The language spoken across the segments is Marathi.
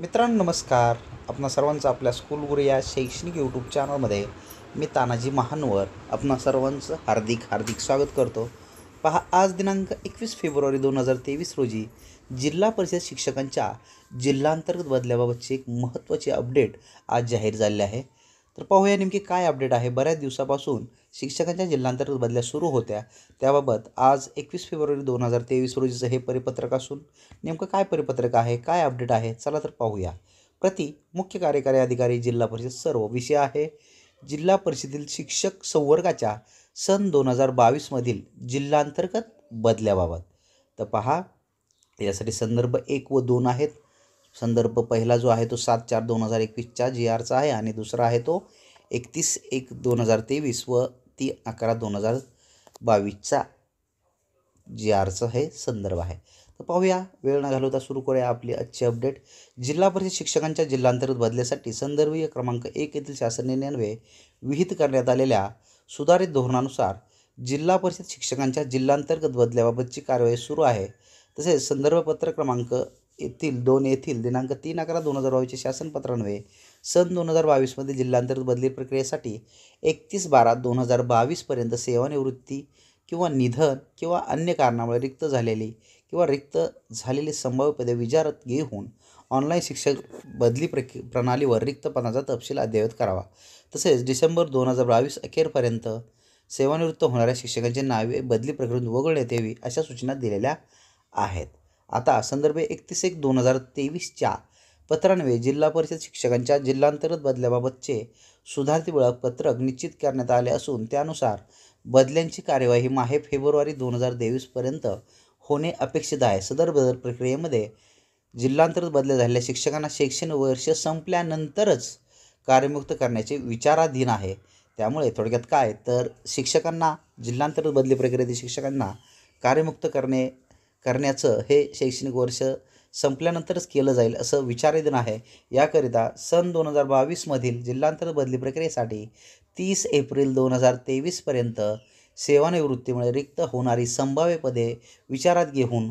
मित्रांनो नमस्कार आपणा सर्वांचं आपल्या स्कूल गुरु या शैक्षणिक यूट्यूब चॅनलमध्ये मी तानाजी महानवर आपणा सर्वांचं हार्दिक हार्दिक स्वागत करतो पहा आज दिनांक एकवीस फेब्रुवारी दोन हजार तेवीस रोजी जिल्हा परिषद शिक्षकांच्या जिल्हांतर्गत बदल्याबाबतची एक महत्त्वाची अपडेट आज जाहीर झाली आहे तर पाहूया नेमकी काय अपडेट आहे बऱ्याच दिवसापासून शिक्षकांच्या जिल्हांतर्गत बदल्या सुरू होत्या त्याबाबत आज एकवीस फेब्रुवारी दोन हजार तेवीस रोजीचं हे परिपत्रक असून नेमकं काय परिपत्रक आहे काय अपडेट आहे चला तर पाहूया प्रति मुख्य कार्यकारी अधिकारी जिल्हा परिषद सर्व विषय आहे जिल्हा परिषदेतील शिक्षक संवर्गाच्या सन दोन हजार बावीसमधील जिल्हांतर्गत बदल्याबाबत तर पहा यासाठी संदर्भ एक व दोन आहेत संदर्भ पहिला जो आहे तो सात चार दोन हजार एकवीसच्या जी आरचा आहे आणि दुसरा आहे तो एकतीस एक दोन हजार तेवीस व ती अकरा दोन हजार बावीसचा जी आरचा हे संदर्भ आहे तर पाहूया वेळ न घालवता सुरू करूया आपली आजची अपडेट जिल्हा परिषद शिक्षकांच्या जिल्हांतर्गत बदल्यासाठी संदर्भीय क्रमांक एक येथील शासन निर्णयान्वये विहित करण्यात आलेल्या सुधारित धोरणानुसार जिल्हा परिषद शिक्षकांच्या जिल्हांतर्गत बदल्याबाबतची कारवाई सुरू आहे तसेच संदर्भपत्र क्रमांक येथील दोन येथील दिनांक तीन अकरा दोन हजार बावीसचे शासनपत्रान्वये सन दोन हजार बावीसमध्ये जिल्हांतर्गत बदली प्रक्रियेसाठी एकतीस बारा दोन हजार बावीसपर्यंत सेवानिवृत्ती किंवा निधन किंवा अन्य कारणामुळे रिक्त झालेली किंवा रिक्त झालेली संभाव्य पदे विचारत घेऊन ऑनलाईन शिक्षक बदली प्रक प्रणालीवर रिक्तपणाचा तपशील अद्ययावत करावा तसेच डिसेंबर दोन हजार बावीस अखेरपर्यंत सेवानिवृत्त होणाऱ्या शिक्षकांची नावे बदली प्रक्रियेत वगळण्यात यावी अशा सूचना दिलेल्या आहेत आता संदर्भ एकतीस एक दोन हजार तेवीसच्या पत्रान्वये जिल्हा परिषद शिक्षकांच्या जिल्हांतर्गत बदल्याबाबतचे सुधारित वेळापत्रक निश्चित करण्यात आले असून त्यानुसार बदल्यांची कार्यवाही माहे फेब्रुवारी दोन हजार तेवीसपर्यंत होणे अपेक्षित आहे सदर बदल प्रक्रियेमध्ये जिल्हांतर्गत बदल्या झालेल्या शिक्षकांना शैक्षणिक वर्ष संपल्यानंतरच कार्यमुक्त करण्याचे विचाराधीन आहे त्यामुळे थोडक्यात काय तर शिक्षकांना जिल्हांतर्गत बदली प्रक्रियेतील शिक्षकांना कार्यमुक्त करणे करण्याचं हे शैक्षणिक वर्ष संपल्यानंतरच केलं जाईल असं विचाराधीन आहे याकरिता सन दोन हजार बावीसमधील जिल्हांतर बदली प्रक्रियेसाठी तीस एप्रिल दोन हजार तेवीसपर्यंत सेवानिवृत्तीमुळे रिक्त होणारी संभाव्य पदे विचारात घेऊन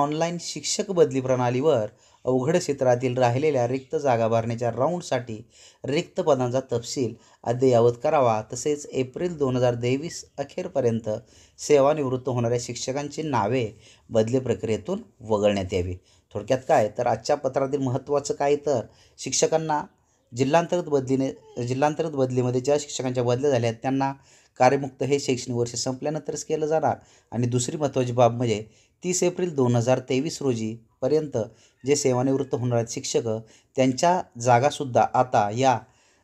ऑनलाईन शिक्षक बदली प्रणालीवर अवघड क्षेत्रातील राहिलेल्या रिक्त जागा भरण्याच्या राऊंडसाठी रिक्त पदांचा तपशील अद्ययावत करावा तसेच एप्रिल दोन हजार तेवीस अखेरपर्यंत सेवानिवृत्त होणाऱ्या शिक्षकांची नावे बदली प्रक्रियेतून वगळण्यात यावी थोडक्यात काय तर आजच्या पत्रातील महत्त्वाचं काय तर शिक्षकांना जिल्हांतर्गत बदलीने जिल्हांतर्गत बदलीमध्ये ज्या शिक्षकांच्या बदल्या झाल्या त्यांना कार्यमुक्त हे शैक्षणिक वर्ष संपल्यानंतरच केलं जाणार आणि दुसरी महत्त्वाची बाब म्हणजे तीस एप्रिल दोन हजार तेवीस रोजी पर्यंत जे सेवानिवृत्त होणार आहेत शिक्षक त्यांच्या जागासुद्धा आता या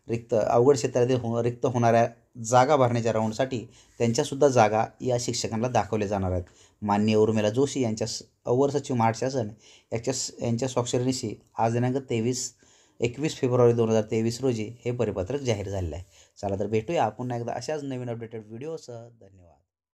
रिक्त अवघड क्षेत्रातील हो रिक्त होणाऱ्या जागा भरण्याच्या राऊंडसाठी त्यांच्यासुद्धा जागा या शिक्षकांना दाखवल्या जाणार आहेत माननीय उर्मिला जोशी यांच्या अवर सचिव महाड शासन याच्या यांच्या स्वाक्षरीशी आज दिनांक तेवीस एकवीस फेब्रुवारी दोन हजार तेवीस रोजी हे परिपत्रक जाहीर झालेलं आहे चला तर भेटूया आपण एकदा अशाच नवीन अपडेटेड व्हिडिओसह धन्यवाद